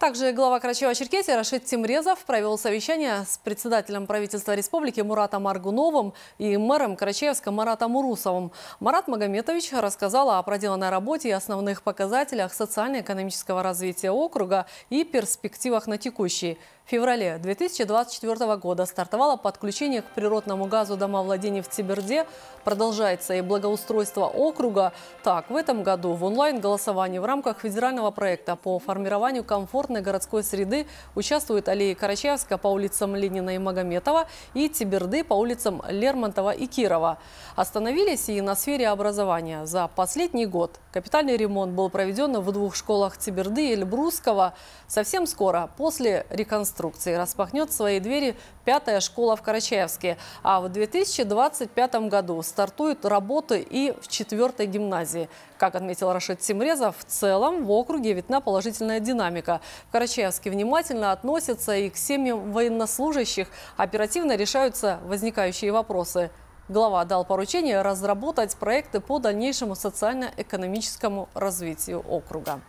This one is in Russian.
Также глава Карачаева-Черкесии Рашид Тимрезов провел совещание с председателем правительства республики Муратом Аргуновым и мэром Карачаевска Маратом Урусовым. Марат Магометович рассказал о проделанной работе и основных показателях социально-экономического развития округа и перспективах на текущий. В феврале 2024 года стартовало подключение к природному газу домовладений в Тиберде. Продолжается и благоустройство округа. Так, в этом году в онлайн-голосовании в рамках федерального проекта по формированию комфортного комфортной городской среды участвуют аллеи Карачаевска по улицам Ленина и Магометова и Тиберды по улицам Лермонтова и Кирова. Остановились и на сфере образования. За последний год капитальный ремонт был проведен в двух школах Тиберды и Эльбрусского. Совсем скоро, после реконструкции, распахнет свои двери пятая школа в Карачаевске. А в 2025 году стартуют работы и в четвертой гимназии. Как отметил Рашид Тимрезов, в целом в округе видна положительная динамика. В Карачаевске внимательно относятся и к семьям военнослужащих. Оперативно решаются возникающие вопросы. Глава дал поручение разработать проекты по дальнейшему социально-экономическому развитию округа.